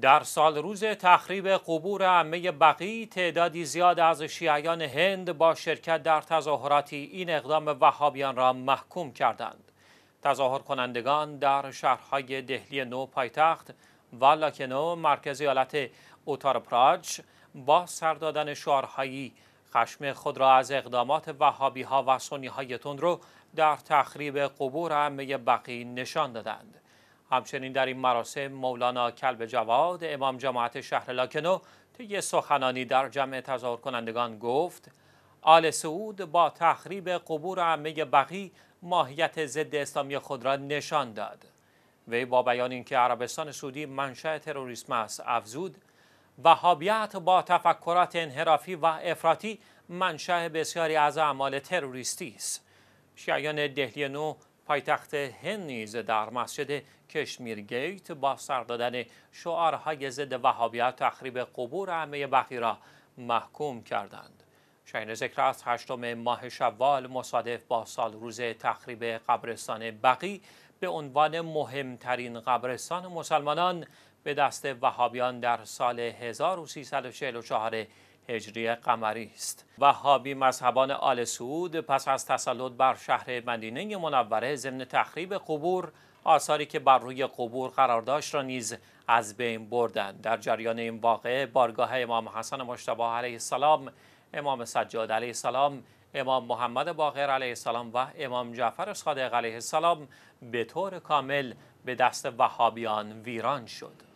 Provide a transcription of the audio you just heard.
در سال روز تخریب قبور عمه بقی تعدادی زیاد از شیعیان هند با شرکت در تظاهراتی این اقدام وهابیان را محکوم کردند. تظاهر کنندگان در شهرهای دهلی نو پایتخت و لاکنو مرکز ایالت پراج با سردادن دادن شعارهایی خشم خود را از اقدامات وهابی ها و سنی های تند رو در تخریب قبور عمه بقی نشان دادند. همچنین در این مراسم مولانا کلب جواد امام جماعت شهر لاکنو طی سخنانی در جمع تظاهر کنندگان گفت آل سعود با تخریب قبور عمه بقی ماهیت ضد اسلامی خود را نشان داد وی با بیان اینکه عربستان سعودی منشأ تروریسم است افزود وهابیت با تفکرات انحرافی و افراطی منشأ بسیاری از اعمال تروریستی است شیعیان دهلی نو پایتخت هند نیز در مسجد کشمیر گیت با سر دادن شعارهای ضد وهابیت تخریب قبور عمه بقی را محکوم کردند شاین ذکر است هشتم ماه شوال مصادف با سال روز تخریب قبرستان بقی به عنوان مهمترین قبرستان مسلمانان به دست وهابیان در سال 1344 هجری قمری است وهابی مذهبان آل سعود پس از تسلط بر شهر مدینه منوره ضمن تخریب قبور آثاری که بر روی قبور قرار داشت را نیز از بین بردند در جریان این واقعه بارگاه امام حسن مشتبه علیه السلام امام سجاد علیه السلام امام محمد باقر علیه السلام و امام جعفر صادق علیه السلام به طور کامل به دست وهابیان ویران شد